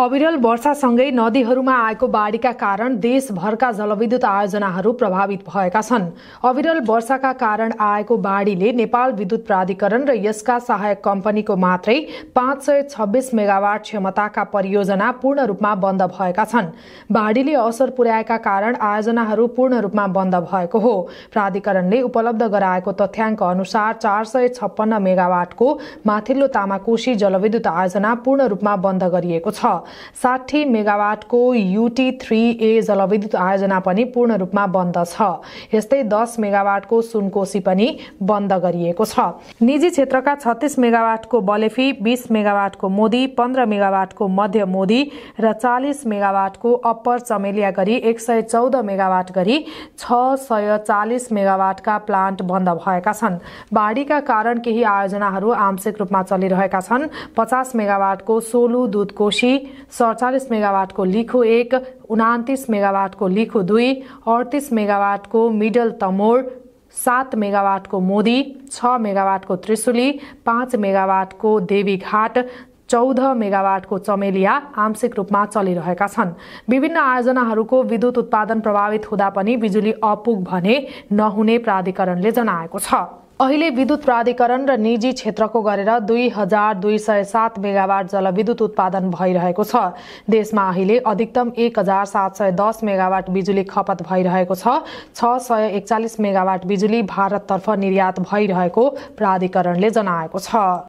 अविरल वर्षासँगै नदीहरूमा आएको बाढीका कारण देशभरका जलविद्युत आयोजनाहरू प्रभावित भएका छन् अविरल वर्षाका कारण आएको बाढीले नेपाल विद्युत प्राधिकरण र यसका सहायक कम्पनीको मात्रै पाँच सय छब्बीस मेगावाट क्षमताका परियोजना पूर्ण रूपमा बन्द भएका छन् बाढीले असर पुर्याएका कारण आयोजनाहरू पूर्ण रूपमा बन्द भएको हो प्राधिकरणले उपलब्ध गराएको तथ्याङ्क अनुसार चार सय छप्पन्न मेगावाटको माथिल्लो तामाकोशी जलविद्युत आयोजना पूर्ण रूपमा बन्द गरिएको छ साठी मेगावाटको युटी थ्री ए जलविद्युत आयोजना पनि पूर्ण रूपमा बन्द छ यस्तै दस मेगावाटको सुनकोशी पनि बन्द गरिएको छ निजी क्षेत्रका छत्तिस मेगावाटको बलेफी बिस मेगावाटको मोदी पन्ध्र मेगावाटको मध्य मोदी र चालिस मेगावाटको अप्पर चमेलिया गरी एक सय चौध मेगावाट गरी छ सय चालिस मेगावाटका प्लान्ट बन्द भएका छन् बाढीका कारण केही आयोजनाहरू आंशिक रूपमा चलिरहेका छन् पचास मेगावाटको सोलु दुधकोशी सडचालिस मेगावाटको लिखु एक उनातिस मेगावाटको लिखु दुई अडतिस मेगावाटको मिडल तमोर सात मेगावाटको मोदी छ मेगावाटको त्रिशुली पाँच मेगावाटको देवीघाट चौध मेगावाटको चमेलिया आंशिक रूपमा चलिरहेका छन् विभिन्न आयोजनाहरूको विद्युत उत्पादन प्रभावित हुँदा पनि बिजुली अपुग भने नहुने प्राधिकरणले जनाएको छ अहिले विद्युत प्राधिकरण र निजी क्षेत्रको गरेर दुई हजार दुई सय सात मेगावाट जलविद्युत उत्पादन भइरहेको छ देशमा अहिले अधिकतम एक हजार सात सय दस मेगावाट बिजुली खपत भइरहेको छ छ सय एकचालिस मेगावाट बिजुली भारततर्फ निर्यात भइरहेको प्राधिकरणले जनाएको छ